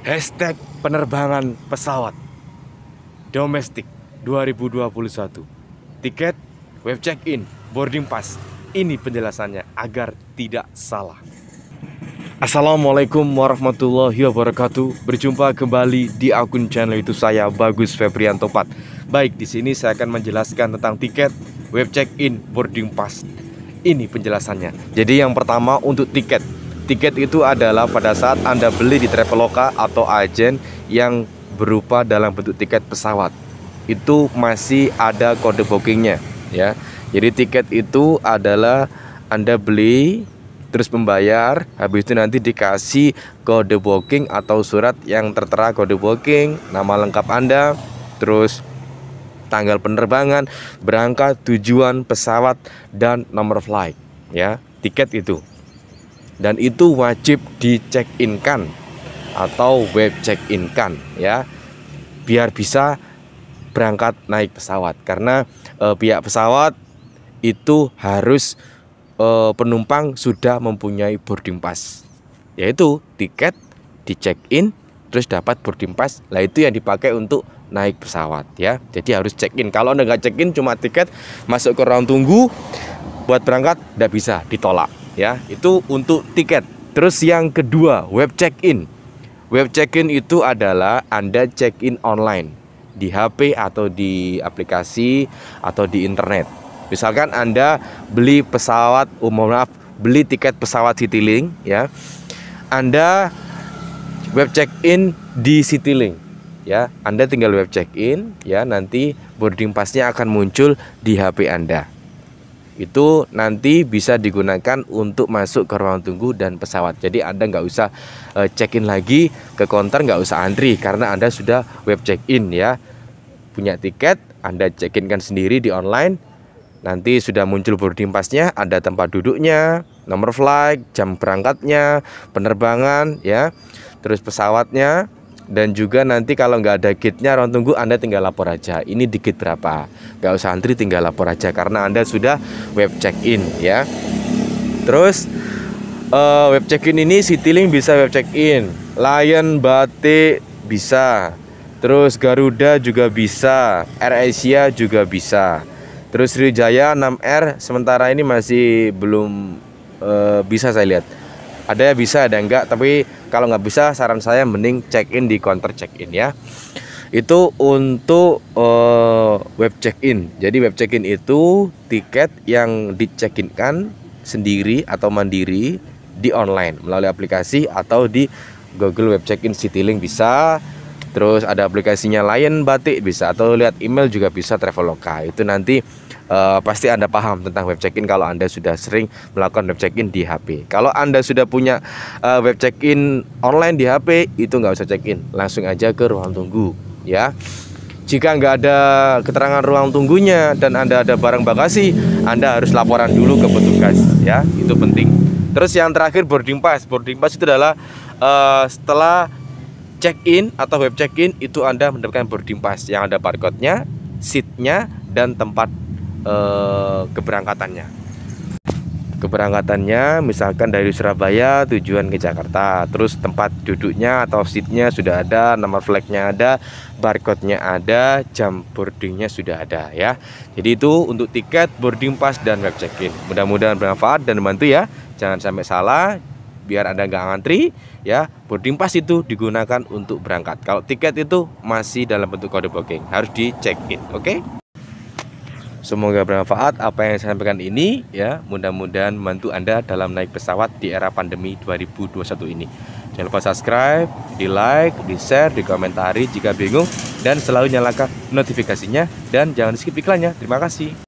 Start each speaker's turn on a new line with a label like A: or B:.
A: Hashtag penerbangan pesawat domestik 2021. Tiket, web check-in, boarding pass. Ini penjelasannya agar tidak salah. Assalamualaikum warahmatullahi wabarakatuh. Berjumpa kembali di akun channel itu saya Bagus Febrian Topat. Baik, di sini saya akan menjelaskan tentang tiket, web check-in, boarding pass. Ini penjelasannya. Jadi yang pertama untuk tiket Tiket itu adalah pada saat Anda beli di Traveloka atau agen yang berupa dalam bentuk tiket pesawat. Itu masih ada kode bookingnya ya. Jadi tiket itu adalah Anda beli terus membayar, habis itu nanti dikasih kode booking atau surat yang tertera kode booking, nama lengkap Anda, terus tanggal penerbangan, berangkat, tujuan pesawat dan nomor flight ya, tiket itu dan itu wajib dicek in kan atau web check in kan ya biar bisa berangkat naik pesawat karena e, pihak pesawat itu harus e, penumpang sudah mempunyai boarding pass yaitu tiket di check in terus dapat boarding pass lah itu yang dipakai untuk naik pesawat ya jadi harus check in kalau anda nggak check in cuma tiket masuk ke ruang tunggu buat berangkat tidak bisa ditolak ya itu untuk tiket terus yang kedua web check in web check in itu adalah anda check in online di HP atau di aplikasi atau di internet misalkan anda beli pesawat oh, maaf beli tiket pesawat Citylink ya anda web check in di Citylink ya Anda tinggal web check in ya nanti boarding passnya akan muncul di HP Anda itu nanti bisa digunakan untuk masuk ke ruang tunggu dan pesawat. Jadi Anda nggak usah eh, check-in lagi ke konter, nggak usah antri karena Anda sudah web check-in ya. Punya tiket, Anda check-in kan sendiri di online. Nanti sudah muncul boarding pass-nya, ada tempat duduknya, nomor flight, jam berangkatnya, penerbangan ya, terus pesawatnya, dan juga nanti kalau nggak ada kitnya orang tunggu Anda tinggal lapor aja ini dikit berapa nggak usah antri tinggal lapor aja karena Anda sudah web check in ya terus uh, web check in ini Citylink bisa web check in Lion Batik bisa terus Garuda juga bisa Air Asia juga bisa terus Sriwijaya 6R sementara ini masih belum uh, bisa saya lihat ada yang bisa ada yang enggak tapi kalau nggak bisa saran saya mending check in di counter check in ya itu untuk uh, web check in jadi web check in itu tiket yang di check in kan sendiri atau mandiri di online melalui aplikasi atau di Google Web Check-in Citylink bisa terus ada aplikasinya Lion Batik bisa atau lihat email juga bisa Traveloka itu nanti Eh, pasti Anda paham tentang web check-in kalau Anda sudah sering melakukan web check-in di HP. Kalau Anda sudah punya uh, web check-in online di HP, itu nggak usah check-in, langsung aja ke ruang tunggu, ya. Jika nggak ada keterangan ruang tunggunya dan Anda ada barang bagasi, Anda harus laporan dulu ke petugas, ya. Itu penting. Terus yang terakhir boarding pass. Boarding pass itu adalah uh, setelah check-in atau web check-in itu Anda mendapatkan boarding pass yang ada barcode-nya, seat-nya, dan tempat Eh, keberangkatannya. Keberangkatannya misalkan dari Surabaya tujuan ke Jakarta, terus tempat duduknya atau seatnya sudah ada, nomor flagnya ada, barcode-nya ada, jam boardingnya sudah ada ya. Jadi itu untuk tiket, boarding pass dan web check-in. Mudah-mudahan bermanfaat dan membantu ya. Jangan sampai salah, biar Anda nggak ngantri ya boarding pass itu digunakan untuk berangkat kalau tiket itu masih dalam bentuk kode booking harus di check in oke okay? Semoga bermanfaat apa yang saya sampaikan ini ya. Mudah-mudahan membantu Anda dalam naik pesawat di era pandemi 2021 ini. Jangan lupa subscribe, di like, di share, di komentari jika bingung dan selalu nyalakan notifikasinya dan jangan skip iklannya. Terima kasih.